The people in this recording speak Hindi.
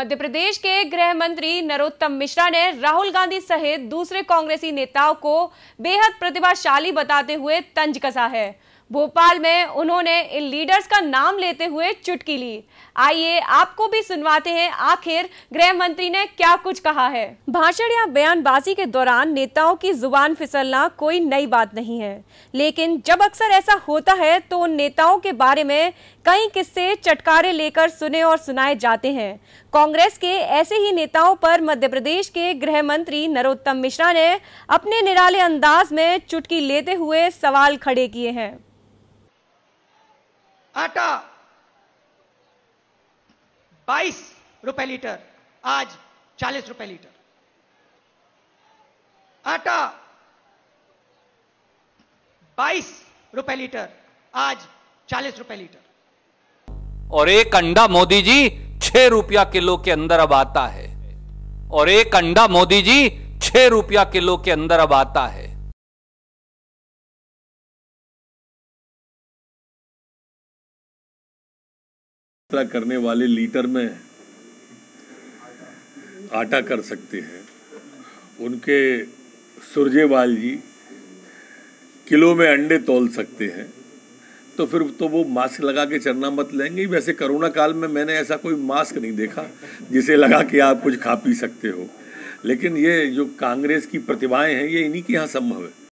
मध्य प्रदेश के गृह मंत्री नरोत्तम मिश्रा ने राहुल गांधी सहित दूसरे कांग्रेसी नेताओं को बेहद प्रतिभाशाली बताते हुए तंज कसा है भोपाल में उन्होंने इन लीडर्स का नाम लेते हुए चुटकी ली आइए आपको भी सुनवाते हैं आखिर गृह मंत्री ने क्या कुछ कहा है भाषण या बयानबाजी के दौरान नेताओं की जुबान फिसलना कोई नई बात नहीं है लेकिन जब अक्सर ऐसा होता है तो उन नेताओं के बारे में कई किस्से चटकारे लेकर सुने और सुनाए जाते हैं कांग्रेस के ऐसे ही नेताओं पर मध्य प्रदेश के गृह मंत्री नरोत्तम मिश्रा ने अपने निराले अंदाज में चुटकी लेते हुए सवाल खड़े किए हैं आटा बाईस रुपए लीटर आज चालीस रुपए लीटर आटा बाईस रुपए लीटर आज चालीस रुपए लीटर और एक अंडा मोदी जी छह रुपया किलो के अंदर अब आता है और एक अंडा मोदी जी छह रुपया किलो के अंदर अब आता है यात्रा करने वाले लीटर में आटा कर सकते हैं उनके सुरजेवाल जी किलो में अंडे तोल सकते हैं तो फिर तो वो मास्क लगा के चरना मत लेंगे वैसे कोरोना काल में मैंने ऐसा कोई मास्क नहीं देखा जिसे लगा के आप कुछ खा पी सकते हो लेकिन ये जो कांग्रेस की प्रतिभाएं हैं ये इन्हीं के यहाँ संभव है